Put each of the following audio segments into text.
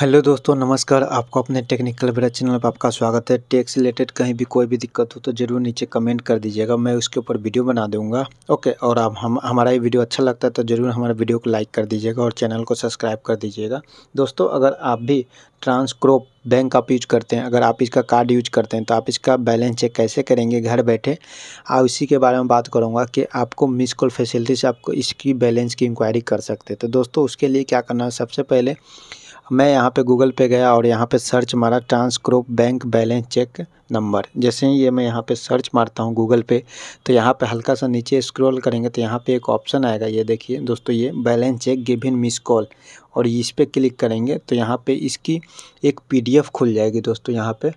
hello दोस्तों नमस्कार आपको अपने टेक्निकल ब्रेड चैनल पर आपका स्वागत है टेक्स रिलेटेड कहीं भी कोई भी दिक्कत हो तो ज़रूर नीचे कमेंट कर दीजिएगा मैं उसके ऊपर वीडियो बना दूंगा ओके और आप हम हमारा ये वीडियो अच्छा लगता है तो ज़रूर हमारे वीडियो को लाइक कर दीजिएगा और चैनल को सब्सक्राइब कर दीजिएगा दोस्तों अगर आप भी ट्रांसक्रोप बैंक आप यूज करते हैं अगर आप इसका कार्ड यूज करते हैं तो आप इसका बैलेंस चेक कैसे करेंगे घर बैठे और इसी के बारे में बात करूंगा कि आपको मिस कॉल फैसिलिटी से आपको इसकी बैलेंस की इंक्वायरी कर सकते हैं तो दोस्तों उसके लिए क्या करना है सबसे पहले मैं यहाँ पे गूगल पे गया और यहाँ पे सर्च मारा ट्रांसक्रोप बैंक बैलेंस चेक नंबर जैसे ही ये मैं यहाँ पे सर्च मारता हूँ गूगल पे तो यहाँ पे हल्का सा नीचे स्क्रॉल करेंगे तो यहाँ पे एक ऑप्शन आएगा ये देखिए दोस्तों ये balance check giving miss call और इस पर क्लिक करेंगे तो यहाँ पर इसकी एक पी खुल जाएगी दोस्तों यहाँ पर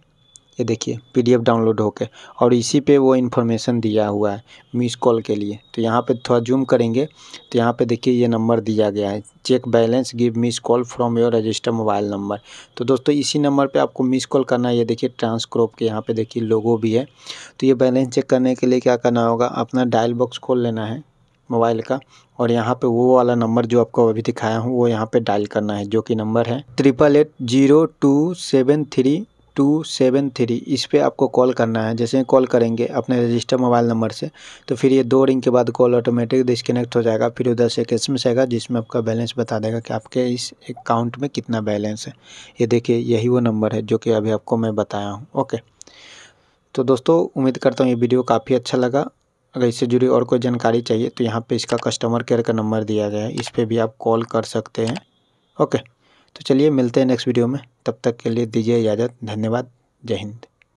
ये देखिए पीडीएफ डाउनलोड होकर और इसी पे वो इन्फॉर्मेशन दिया हुआ है मिस कॉल के लिए तो यहाँ पे थोड़ा जूम करेंगे तो यहाँ पे देखिए ये नंबर दिया गया है check balance give miss call from your register mobile number तो दोस्तों इसी नंबर पे आपको मिस कॉल करना है ये देखिए ट्रांसक्रोप के यहाँ पे देखिए लोगो भी है तो ये बैलेंस चेक करने के लिए क्या करना होगा अपना डायल बॉक्स खोल लेना है मोबाइल का और यहाँ पे वो वाला नंबर जो आपको अभी दिखाया हूँ वो यहाँ पे डायल करना है जो कि नंबर है triple eight zero two seven three two seven three इस पर आपको कॉल करना है जैसे कॉल करेंगे अपने रजिस्टर मोबाइल नंबर से तो फिर ये दो रिंग के बाद कॉल ऑटोमेटिक डिस्कनेक्ट हो जाएगा फिर उधर से एक एस आएगा जिसमें आपका बैलेंस बता देगा कि आपके इस अकाउंट में कितना बैलेंस है ये देखिए यही वो नंबर है जो कि अभी आपको मैं बताया हूँ ओके तो दोस्तों उम्मीद करता हूँ ये वीडियो काफ़ी अच्छा लगा अगर इससे जुड़ी और कोई जानकारी चाहिए तो यहाँ पर इसका कस्टमर केयर का नंबर दिया गया है इस पर भी आप कॉल कर सकते हैं ओके तो चलिए मिलते हैं नेक्स्ट वीडियो में तब तक के लिए दीजिए इजाज़त धन्यवाद जय हिंद